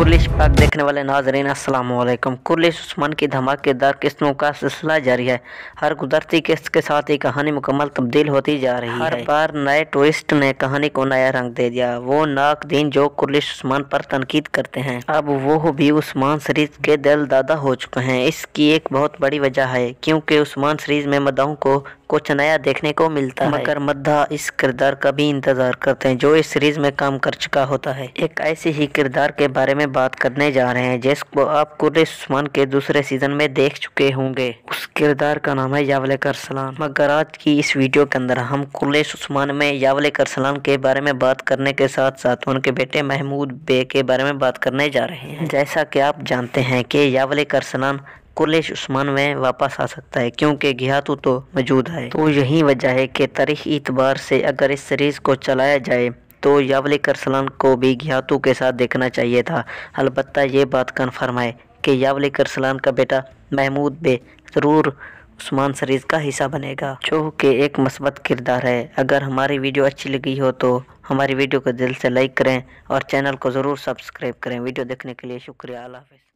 कुरलिश पाक देखने वाले नाजरीन असलकम कुरलिश उस्मान की धमाकेदार किस्तों का सिलसिला जारी है हर गुजरती किस्त के साथ ही कहानी मुकम्मल तब्दील होती जा रही हर है। बार नए टूरिस्ट ने कहानी को नया रंग दे दिया वो नाक दिन जो कुरलिश उस्मान पर तनकीद करते हैं अब वो भी उस्मान सीरीज के दिल दादा हो चुके हैं इसकी एक बहुत बड़ी वजह है क्योंकि उस्मान सीरीज में मदाओं को कुछ नया देखने को मिलता मगर है मगर मद्दा इस किरदार का भी इंतजार करते हैं जो इस सीरीज में काम कर चुका होता है एक ऐसे ही किरदार के बारे में बात करने जा रहे हैं जिसको आप कुर्रिस्मान के दूसरे सीजन में देख चुके होंगे उस किरदार का नाम है यावले सलान मगर आज की इस वीडियो के अंदर हम कुर्रिस में यावले करसलान के बारे में बात करने के साथ साथ उनके बेटे महमूद बे के बारे में बात करने जा रहे हैं जैसा की आप जानते हैं की यावले करसलान कुलेश उस्मान में वापस आ सकता है क्योंकि घियातू तो, तो मौजूद है तो यही वजह है कि तारीख इतबार से अगर इस सीरीज़ को चलाया जाए तो यावलिकर सलन को भी ज्ञातु के साथ देखना चाहिए था अलबत् ये बात कन्फर्म है कि यावलिकर सलान का बेटा महमूद बे ज़रूर उस्मान सरीज का हिस्सा बनेगा जो कि एक मस्बत किरदार है अगर हमारी वीडियो अच्छी लगी हो तो हमारी वीडियो को दिल से लाइक करें और चैनल को ज़रूर सब्सक्राइब करें वीडियो देखने के लिए शुक्रिया अल्लाह